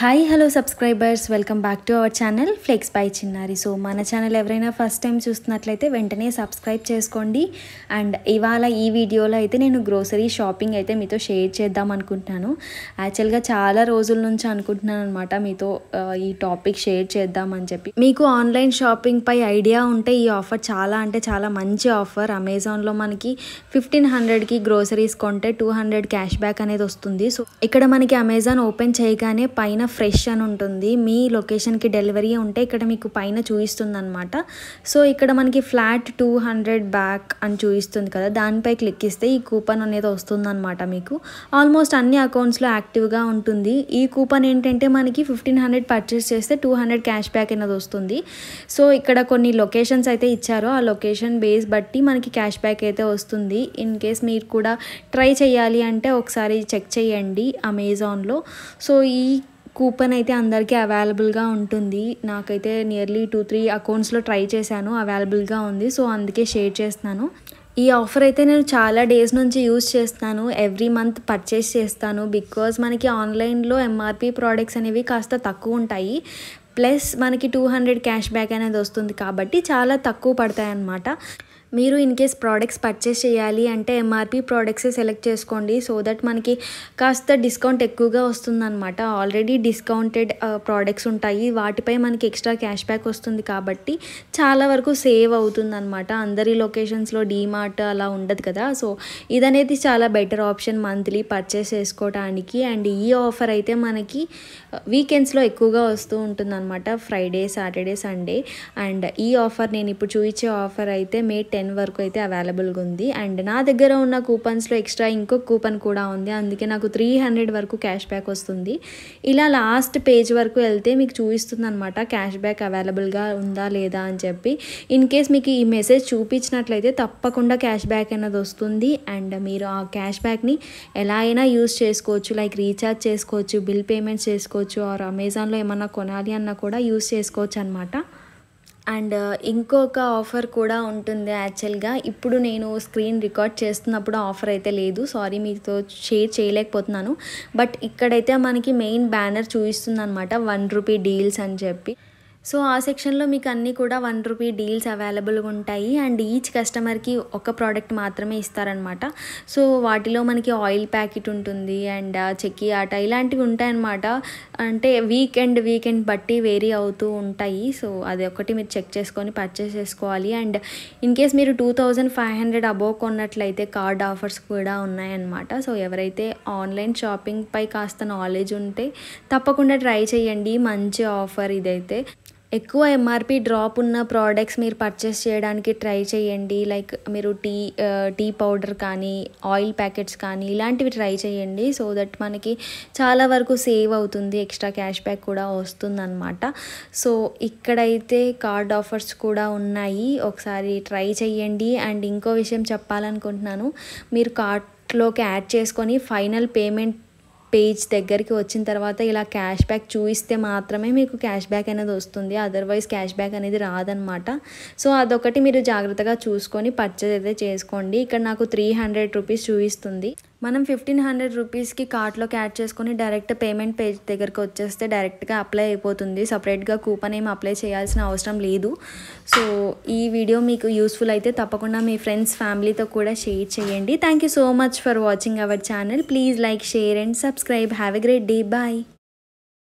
hi hello subscribers welcome back to our channel flex by Chinnari so మన channel ఎవరైనా first time చూస్తున్నట్లయితే వెంటనే subscribe చేసుకోండి అండ్ ఇవాళ ఈ వీడియోలో అయితే నేను గ్రోసరీ షాపింగ్ అయితే మీతో షేర్ చేద్దాం అనుకుంటున్నాను యాక్చువల్గా చాలా రోజుల నుంచి అనుకుంటున్నాను అనమాట మీతో uh, ఈ టాపిక్ షేర్ చేద్దాం అని చెప్పి మీకు ఆన్లైన్ షాపింగ్ పై ఐడియా ఉంటే ఈ ఆఫర్ చాలా అంటే చాలా మంచి ఆఫర్ అమెజాన్లో మనకి ఫిఫ్టీన్ హండ్రెడ్కి గ్రోసరీస్ కొంటే టూ హండ్రెడ్ క్యాష్ బ్యాక్ అనేది వస్తుంది సో ఇక్కడ మనకి అమెజాన్ ఓపెన్ చేయగానే పైన పైన ఫ్రెష్ అని ఉంటుంది మీ లొకేషన్కి డెలివరీ ఉంటే ఇక్కడ మీకు పైన చూపిస్తుంది అనమాట సో ఇక్కడ మనకి ఫ్లాట్ టూ హండ్రెడ్ బ్యాక్ అని చూపిస్తుంది కదా దానిపై క్లిక్ ఇస్తే ఈ కూపన్ అనేది వస్తుందన్నమాట మీకు ఆల్మోస్ట్ అన్ని అకౌంట్స్లో యాక్టివ్గా ఉంటుంది ఈ కూపన్ ఏంటంటే మనకి ఫిఫ్టీన్ హండ్రెడ్ పర్చేస్ చేస్తే టూ హండ్రెడ్ క్యాష్ బ్యాక్ అనేది వస్తుంది సో ఇక్కడ కొన్ని లొకేషన్స్ అయితే ఇచ్చారు ఆ లొకేషన్ బేస్ బట్టి మనకి క్యాష్ బ్యాక్ అయితే వస్తుంది ఇన్ కేస్ మీరు కూడా ట్రై చేయాలి అంటే ఒకసారి చెక్ చేయండి అమెజాన్లో సో ఈ కూపన్ అయితే అందరికీ అవైలబుల్గా ఉంటుంది నాకైతే నియర్లీ టూ త్రీ అకౌంట్స్లో ట్రై చేశాను అవైలబుల్గా ఉంది సో అందుకే షేర్ చేస్తున్నాను ఈ ఆఫర్ అయితే నేను చాలా డేస్ నుంచి యూజ్ చేస్తాను ఎవ్రీ మంత్ పర్చేస్ చేస్తాను బికాజ్ మనకి ఆన్లైన్లో ఎంఆర్పి ప్రోడక్ట్స్ అనేవి కాస్త తక్కువ ఉంటాయి ప్లస్ మనకి టూ హండ్రెడ్ క్యాష్ బ్యాక్ అనేది వస్తుంది కాబట్టి చాలా తక్కువ పడతాయి అన్నమాట మీరు ఇన్ కేస్ ప్రోడక్ట్స్ పర్చేస్ చేయాలి అంటే ఎంఆర్పి ప్రోడక్ట్స్ సెలెక్ట్ చేసుకోండి సో దట్ మనకి కాస్త డిస్కౌంట్ ఎక్కువగా వస్తుందన్నమాట ఆల్రెడీ డిస్కౌంటెడ్ ప్రోడక్ట్స్ ఉంటాయి వాటిపై మనకి ఎక్స్ట్రా క్యాష్ బ్యాక్ వస్తుంది కాబట్టి చాలా వరకు సేవ్ అవుతుందన్నమాట అందరి లొకేషన్స్లో డీమార్ట్ అలా ఉండదు కదా సో ఇదనేది చాలా బెటర్ ఆప్షన్ మంత్లీ పర్చేస్ చేసుకోవడానికి అండ్ ఈ ఆఫర్ అయితే మనకి వీకెండ్స్లో uh, ఎక్కువగా వస్తూ ఉంటుందన్నమాట ఫ్రైడే సాటర్డే సండే అండ్ ఈ ఆఫర్ నేను ఇప్పుడు చూపించే ఆఫర్ అయితే మే టెన్ టెన్ వరకు అయితే అవైలబుల్గా ఉంది అండ్ నా దగ్గర ఉన్న కూపన్స్లో ఎక్స్ట్రా ఇంకొక కూపన్ కూడా ఉంది అందుకే నాకు త్రీ హండ్రెడ్ వరకు క్యాష్ బ్యాక్ వస్తుంది ఇలా లాస్ట్ పేజ్ వరకు వెళ్తే మీకు చూపిస్తుంది అనమాట క్యాష్ బ్యాక్ అవైలబుల్గా ఉందా లేదా అని చెప్పి ఇన్ కేస్ మీకు ఈ మెసేజ్ చూపించినట్లయితే తప్పకుండా క్యాష్ బ్యాక్ అనేది వస్తుంది అండ్ మీరు ఆ క్యాష్ బ్యాక్ని ఎలా అయినా యూస్ చేసుకోవచ్చు లైక్ రీఛార్జ్ చేసుకోవచ్చు బిల్ పేమెంట్స్ చేసుకోవచ్చు ఆర్ అమెజాన్లో ఏమన్నా కొనాలి అన్నా కూడా యూస్ చేసుకోవచ్చు అనమాట అండ్ uh, ఇంకొక ఆఫర్ కూడా ఉంటుంది యాక్చువల్గా ఇప్పుడు నేను స్క్రీన్ రికార్డ్ చేస్తున్నప్పుడు ఆఫర్ అయితే లేదు సారీ మీతో షేర్ చేయలేకపోతున్నాను బట్ ఇక్కడైతే మనకి మెయిన్ బ్యానర్ చూపిస్తుంది అనమాట వన్ రూపీ డీల్స్ అని చెప్పి సో ఆ సెక్షన్లో మీకు అన్నీ కూడా వన్ రూపీ డీల్స్ అవైలబుల్గా ఉంటాయి అండ్ ఈచ్ కస్టమర్కి ఒక ప్రోడక్ట్ మాత్రమే ఇస్తారనమాట సో వాటిలో మనకి ఆయిల్ ప్యాకెట్ ఉంటుంది అండ్ చెక్కి ఆట ఇలాంటివి ఉంటాయన్నమాట అంటే వీకెండ్ వీకెండ్ బట్టి వేరీ అవుతూ ఉంటాయి సో అది ఒకటి మీరు చెక్ చేసుకొని పర్చేస్ చేసుకోవాలి అండ్ ఇన్ కేస్ మీరు two thousand five hundred above కొన్నట్లయితే కార్డ్ ఆఫర్స్ కూడా ఉన్నాయన్నమాట సో ఎవరైతే ఆన్లైన్ షాపింగ్పై కాస్త నాలెడ్జ్ ఉంటే తప్పకుండా ట్రై చేయండి మంచి ఆఫర్ ఇదైతే ఎక్కువ ఎంఆర్పి డ్రాప్ ఉన్న ప్రోడక్ట్స్ మీరు పర్చేస్ చేయడానికి ట్రై చేయండి లైక్ మీరు టీ టీ పౌడర్ కానీ ఆయిల్ ప్యాకెట్స్ కానీ ఇలాంటివి ట్రై చేయండి సో దట్ మనకి చాలా వరకు సేవ్ అవుతుంది ఎక్స్ట్రా క్యాష్ బ్యాక్ కూడా వస్తుందన్నమాట సో ఇక్కడైతే కార్డ్ ఆఫర్స్ కూడా ఉన్నాయి ఒకసారి ట్రై చేయండి అండ్ ఇంకో విషయం చెప్పాలనుకుంటున్నాను మీరు కార్ట్లోకి యాడ్ చేసుకొని ఫైనల్ పేమెంట్ పేజ్ దగ్గరికి వచ్చిన తర్వాత ఇలా క్యాష్ బ్యాక్ చూపిస్తే మాత్రమే మీకు క్యాష్ బ్యాక్ అనేది వస్తుంది అదర్వైజ్ క్యాష్ బ్యాక్ అనేది రాదనమాట సో అదొకటి మీరు జాగ్రత్తగా చూసుకొని పర్చేజ్ అయితే చేసుకోండి ఇక్కడ నాకు త్రీ హండ్రెడ్ రూపీస్ చూపిస్తుంది మనం ఫిఫ్టీన్ హండ్రెడ్ రూపీస్కి కార్ట్లోకి యాడ్ చేసుకొని డైరెక్ట్ పేమెంట్ పేజ్ దగ్గరకు వచ్చేస్తే డైరెక్ట్గా అప్లై అయిపోతుంది సపరేట్గా కూపన్ ఏం అప్లై చేయాల్సిన అవసరం లేదు సో ఈ వీడియో మీకు యూస్ఫుల్ అయితే తప్పకుండా మీ ఫ్రెండ్స్ ఫ్యామిలీతో కూడా షేర్ చేయండి thank you so much for watching our channel please like share and subscribe have a great day bye